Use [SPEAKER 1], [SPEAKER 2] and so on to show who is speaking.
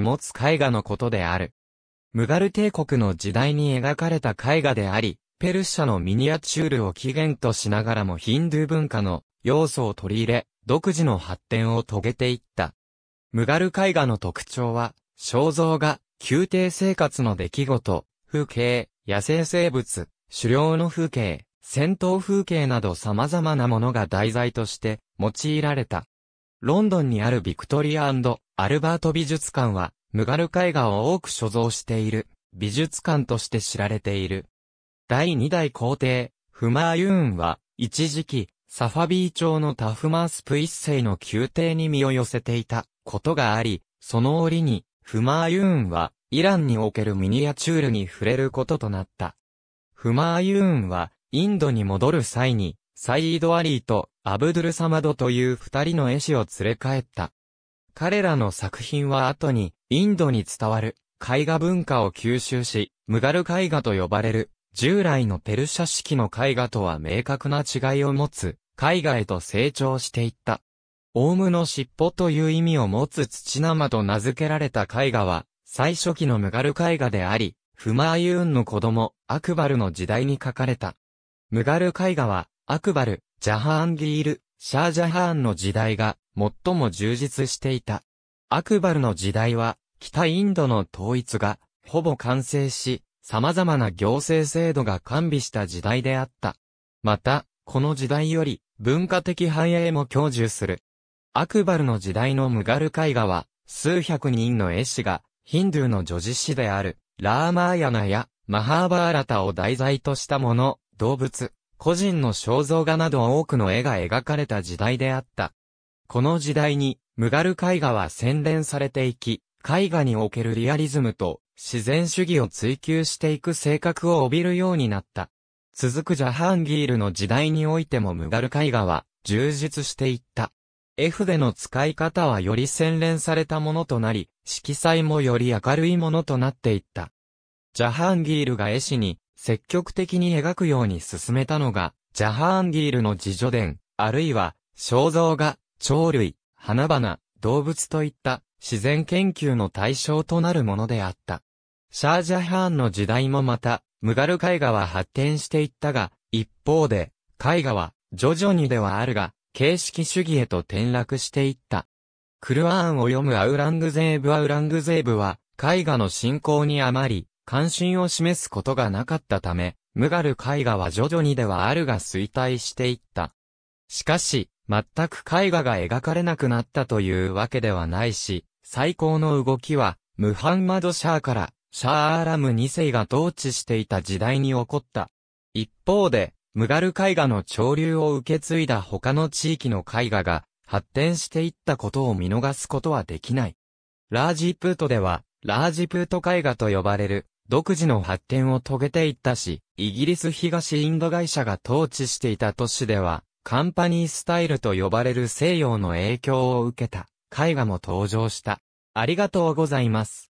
[SPEAKER 1] 持つ絵画のことである。ムガル帝国の時代に描かれた絵画であり、ペルシャのミニアチュールを起源としながらもヒンドゥー文化の要素を取り入れ、独自の発展を遂げていった。ムガル絵画の特徴は、肖像画、宮廷生活の出来事、風景、野生生物、狩猟の風景、戦闘風景など様々なものが題材として用いられた。ロンドンにあるビクトリアアルバート美術館は、ムガル絵画を多く所蔵している、美術館として知られている。第2代皇帝、フマーユーンは、一時期、サファビー朝のタフマースプ一世の宮廷に身を寄せていたことがあり、その折に、フマーユーンは、イランにおけるミニアチュールに触れることとなった。フマーユーンは、インドに戻る際に、サイード・アリーとアブドゥルサマドという二人の絵師を連れ帰った。彼らの作品は後に、インドに伝わる、絵画文化を吸収し、ムガル絵画と呼ばれる、従来のペルシャ式の絵画とは明確な違いを持つ、絵画へと成長していった。オウムの尻尾という意味を持つ土生と名付けられた絵画は、最初期のムガル絵画であり、フマーユーンの子供、アクバルの時代に描かれた。ムガル絵画は、アクバル、ジャハーンギール、シャージャハーンの時代が最も充実していた。アクバルの時代は北インドの統一がほぼ完成し、様々な行政制度が完備した時代であった。また、この時代より文化的繁栄も享受する。アクバルの時代のムガル絵画は、数百人の絵師が、ヒンドゥーの女子師である、ラーマーヤナや、マハーバーラタを題材としたもの、動物、個人の肖像画など多くの絵が描かれた時代であった。この時代に、ムガル絵画は洗練されていき、絵画におけるリアリズムと自然主義を追求していく性格を帯びるようになった。続くジャハンギールの時代においてもムガル絵画は充実していった。絵筆の使い方はより洗練されたものとなり、色彩もより明るいものとなっていった。ジャハンギールが絵師に積極的に描くように進めたのが、ジャハーンギールの自助伝、あるいは、肖像画、鳥類、花々、動物といった自然研究の対象となるものであった。シャージャハーンの時代もまた、ムガル絵画は発展していったが、一方で、絵画は、徐々にではあるが、形式主義へと転落していった。クルアーンを読むアウラングゼーブアウラングゼーブは、絵画の進行にあまり、関心を示すことがなかったため、ムガル絵画は徐々にではあるが衰退していった。しかし、全く絵画が描かれなくなったというわけではないし、最高の動きは、ムハンマド・シャーから、シャー・アーラム2世が統治していた時代に起こった。一方で、ムガル絵画の潮流を受け継いだ他の地域の絵画が発展していったことを見逃すことはできない。ラージプートでは、ラージプート絵画と呼ばれる独自の発展を遂げていったし、イギリス東インド会社が統治していた都市では、カンパニースタイルと呼ばれる西洋の影響を受けた絵画も登場した。ありがとうございます。